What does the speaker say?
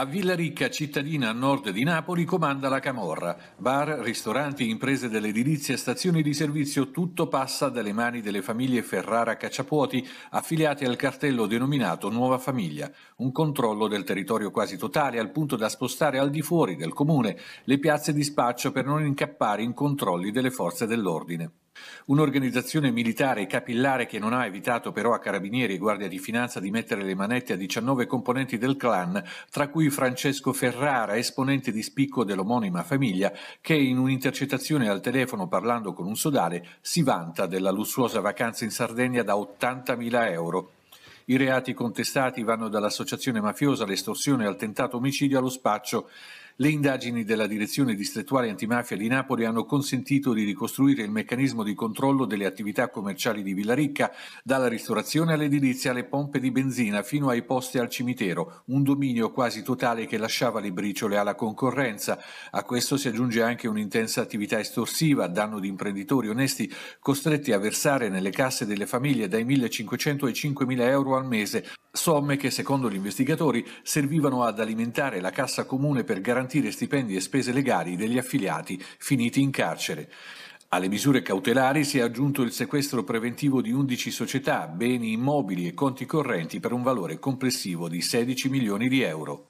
A Villaricca, cittadina a nord di Napoli, comanda la Camorra. Bar, ristoranti, imprese dell'edilizia, stazioni di servizio, tutto passa dalle mani delle famiglie Ferrara Cacciapuoti, affiliate al cartello denominato Nuova Famiglia. Un controllo del territorio quasi totale, al punto da spostare al di fuori del comune le piazze di spaccio per non incappare in controlli delle forze dell'ordine. Un'organizzazione militare capillare che non ha evitato però a carabinieri e guardia di finanza di mettere le manette a 19 componenti del clan, tra cui Francesco Ferrara, esponente di spicco dell'omonima famiglia, che in un'intercettazione al telefono parlando con un sodale si vanta della lussuosa vacanza in Sardegna da 80.000 euro. I reati contestati vanno dall'associazione mafiosa all'estorsione al tentato omicidio allo spaccio. Le indagini della Direzione Distrettuale Antimafia di Napoli hanno consentito di ricostruire il meccanismo di controllo delle attività commerciali di Villaricca, dalla ristorazione all'edilizia alle pompe di benzina fino ai posti al cimitero, un dominio quasi totale che lasciava le briciole alla concorrenza. A questo si aggiunge anche un'intensa attività estorsiva a danno di imprenditori onesti costretti a versare nelle casse delle famiglie dai 1.500 ai 5.000 euro al mese Somme che, secondo gli investigatori, servivano ad alimentare la cassa comune per garantire stipendi e spese legali degli affiliati finiti in carcere. Alle misure cautelari si è aggiunto il sequestro preventivo di 11 società, beni immobili e conti correnti per un valore complessivo di 16 milioni di euro.